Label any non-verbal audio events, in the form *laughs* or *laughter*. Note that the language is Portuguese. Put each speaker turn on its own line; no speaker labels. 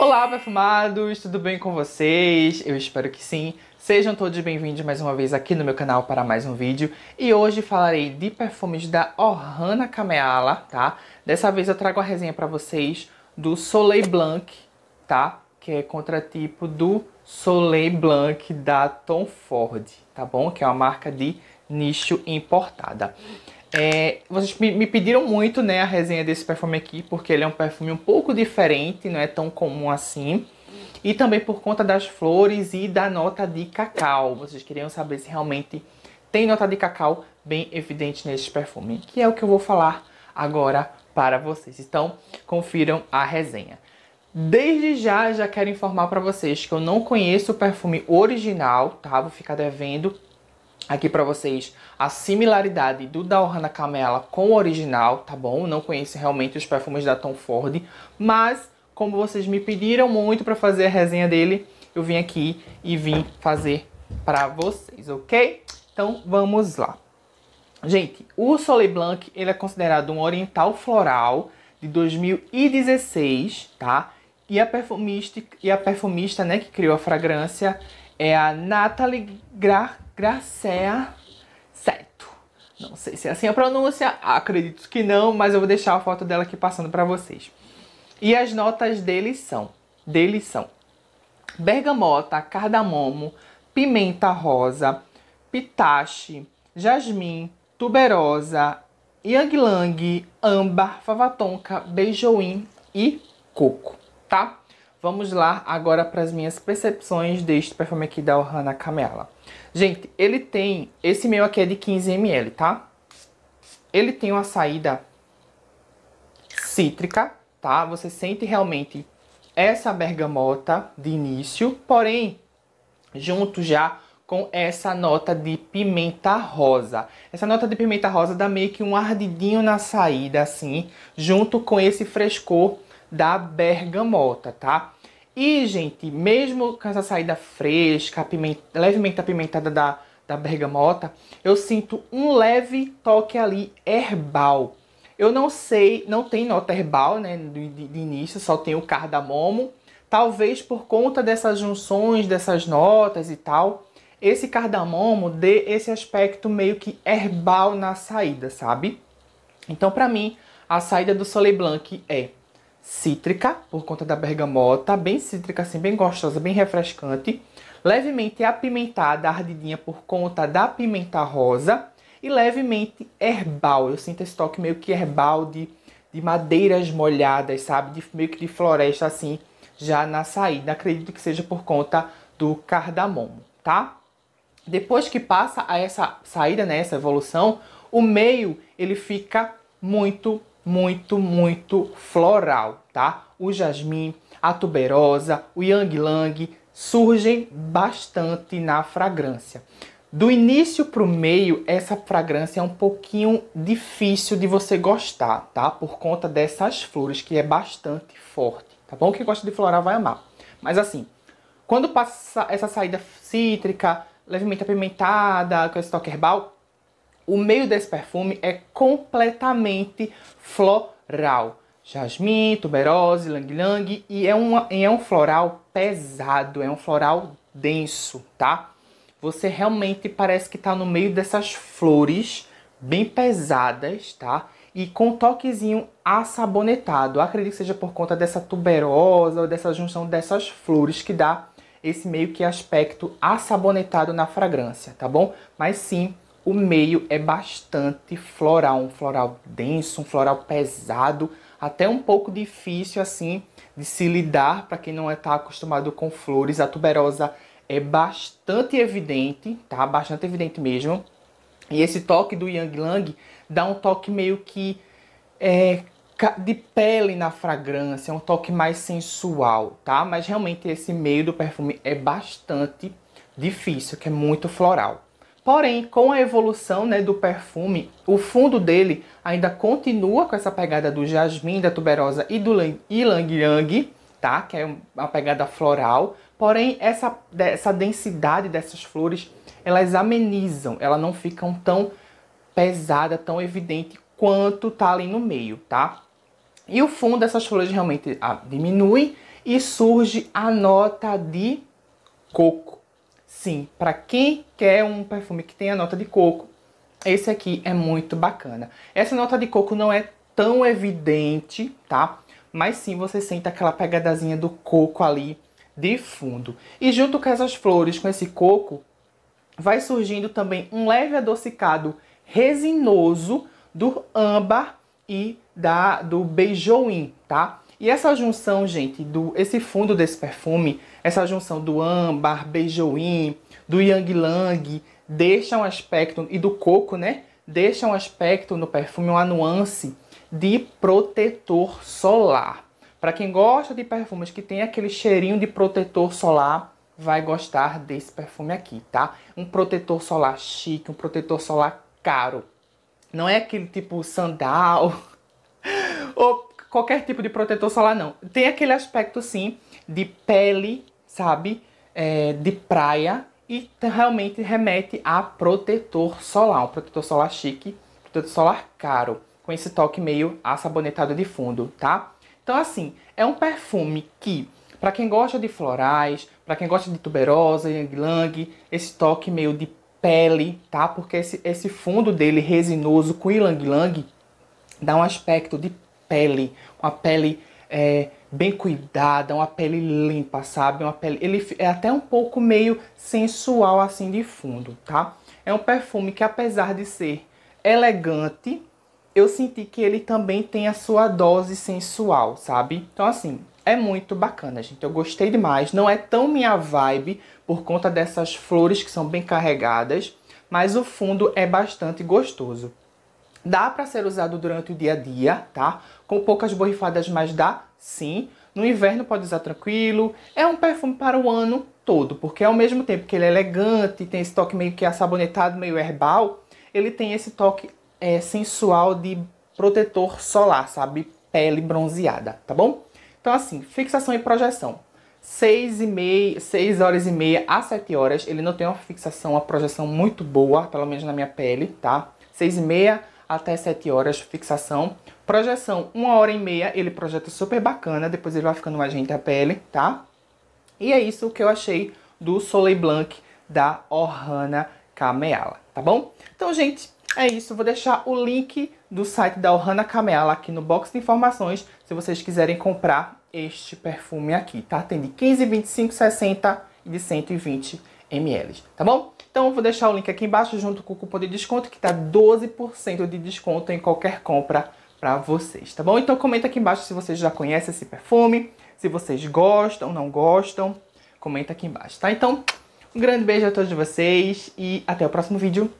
Olá, perfumados! Tudo bem com vocês? Eu espero que sim. Sejam todos bem-vindos mais uma vez aqui no meu canal para mais um vídeo. E hoje falarei de perfumes da Ohana Kameala, tá? Dessa vez eu trago a resenha para vocês do Soleil Blanc, tá? Que é contratipo do Soleil Blanc da Tom Ford, tá bom? Que é uma marca de nicho importada. É, vocês me, pediram muito né, a resenha desse perfume aqui, porque ele é um perfume um pouco diferente, não é tão comum assim. E também por conta das flores e da nota de cacau. Vocês queriam saber se realmente tem nota de cacau bem evidente nesse perfume, que é o que eu vou falar agora para vocês. Então, confiram a resenha. Desde já, já quero informar para vocês que eu não conheço o perfume original, tá? Vou ficar devendo aqui para vocês a similaridade do da Camela com o original, tá bom? Não conheço realmente os perfumes da Tom Ford, mas como vocês me pediram muito para fazer a resenha dele, eu vim aqui e vim fazer para vocês, ok? Então vamos lá. Gente, o Soleil Blanc ele é considerado um oriental floral de 2016, tá? E a perfumista, e a perfumista né, que criou a fragrância é a Natalie Gra Gracea Não sei se é assim a pronúncia, acredito que não, mas eu vou deixar a foto dela aqui passando para vocês. E as notas deles são, dele são bergamota, cardamomo, pimenta rosa, pitache, jasmim, tuberosa, yang lang, âmbar, fava tonka, beijoim e coco, tá? Vamos lá agora para as minhas percepções deste perfume aqui da Ohana Camela. Gente, ele tem... Esse meu aqui é de 15ml, tá? Ele tem uma saída cítrica, tá? Você sente realmente essa bergamota de início, porém, junto já com essa nota de pimenta rosa. Essa nota de pimenta rosa dá meio que um ardidinho na saída, assim, junto com esse frescor da bergamota, tá? E, gente, mesmo com essa saída fresca, levemente apimentada da, da bergamota, eu sinto um leve toque ali herbal. Eu não sei, não tem nota herbal, né, de, de início, só tem o cardamomo. Talvez por conta dessas junções, dessas notas e tal, esse cardamomo dê esse aspecto meio que herbal na saída, sabe? Então, para mim, a saída do Soleil Blanc é cítrica, por conta da bergamota, bem cítrica assim, bem gostosa, bem refrescante, levemente apimentada, ardidinha por conta da pimenta rosa e levemente herbal. Eu sinto esse toque meio que herbal de, de madeiras molhadas, sabe? De, meio que de floresta assim, já na saída. Acredito que seja por conta do cardamomo, tá? Depois que passa a essa saída, né, essa evolução, o meio ele fica muito muito, muito floral, tá? O jasmim, a tuberosa, o yang lang surgem bastante na fragrância. Do início para o meio, essa fragrância é um pouquinho difícil de você gostar, tá? Por conta dessas flores, que é bastante forte, tá bom? Quem gosta de floral vai amar. Mas assim, quando passa essa saída cítrica, levemente apimentada, com estoque herbal, o meio desse perfume é completamente floral. Jasmim, tuberose, lang-lang e é, uma, é um floral pesado, é um floral denso, tá? Você realmente parece que está no meio dessas flores bem pesadas, tá? E com um toquezinho assabonetado. acredito que seja por conta dessa tuberosa ou dessa junção dessas flores que dá esse meio que aspecto assabonetado na fragrância, tá bom? Mas sim, o meio é bastante floral, um floral denso, um floral pesado, até um pouco difícil assim de se lidar para quem não está é, acostumado com flores. A tuberosa é bastante evidente, tá? Bastante evidente mesmo. E esse toque do Yang Lang dá um toque meio que é, de pele na fragrância, um toque mais sensual, tá? Mas realmente esse meio do perfume é bastante difícil, que é muito floral. Porém, com a evolução né, do perfume, o fundo dele ainda continua com essa pegada do jasmim, da tuberosa e do ylang-yang, tá? Que é uma pegada floral. Porém, essa, essa densidade dessas flores, elas amenizam, elas não ficam tão pesada, tão evidente quanto tá ali no meio, tá? E o fundo dessas flores realmente ah, diminui e surge a nota de coco, Sim, para quem quer um perfume que tenha nota de coco, esse aqui é muito bacana. Essa nota de coco não é tão evidente, tá? Mas sim, você sente aquela pegadazinha do coco ali de fundo. E junto com essas flores, com esse coco, vai surgindo também um leve adocicado resinoso do âmbar e da do beijoin, tá? E essa junção, gente, do esse fundo desse perfume essa junção do âmbar, beijoim, do yang lang, deixa um aspecto, e do coco, né? Deixa um aspecto no perfume, uma nuance de protetor solar. Para quem gosta de perfumes que tem aquele cheirinho de protetor solar, vai gostar desse perfume aqui, tá? Um protetor solar chique, um protetor solar caro. Não é aquele tipo sandal *laughs* ou qualquer tipo de protetor solar, não. Tem aquele aspecto, sim, de pele, sabe? É, de praia e realmente remete a protetor solar, um protetor solar chique, protetor solar caro, com esse toque meio assabonetado de fundo, tá? Então assim, é um perfume que para quem gosta de florais, para quem gosta de tuberosa, yang lang, esse toque meio de pele, tá? Porque esse, esse fundo dele resinoso com ylang lang dá um aspecto de pele, uma pele é, bem cuidada, uma pele limpa, sabe? Uma pele, ele é até um pouco meio sensual assim de fundo, tá? É um perfume que apesar de ser elegante, eu senti que ele também tem a sua dose sensual, sabe? Então assim, é muito bacana, gente. Eu gostei demais. Não é tão minha vibe por conta dessas flores que são bem carregadas, mas o fundo é bastante gostoso. Dá para ser usado durante o dia a dia, tá? Com poucas borrifadas, mas dá Sim, no inverno pode usar tranquilo. É um perfume para o ano todo, porque ao mesmo tempo que ele é elegante, tem esse toque meio que assabonetado, meio herbal, ele tem esse toque é, sensual de protetor solar, sabe? Pele bronzeada, tá bom? Então assim, fixação e projeção. 6 e meia, 6 horas e meia a 7 horas, ele não tem uma fixação, uma projeção muito boa, pelo menos na minha pele, tá? 6 e meia até 7 horas, fixação. Projeção, uma hora e meia, ele projeta super bacana, depois ele vai ficando mais gente a pele, tá? E é isso que eu achei do Soleil Blanc da Ohana Kameala, tá bom? Então, gente, é isso. Vou deixar o link do site da Ohana Kameala aqui no box de informações, se vocês quiserem comprar este perfume aqui, tá? Tem de 15, 25, 60 e de 120 ml, tá bom? Então vou deixar o link aqui embaixo junto com o cupom de desconto que tá 12% de desconto em qualquer compra para vocês, tá bom? Então comenta aqui embaixo se vocês já conhecem esse perfume, se vocês gostam, não gostam, comenta aqui embaixo, tá? Então, um grande beijo a todos vocês e até o próximo vídeo.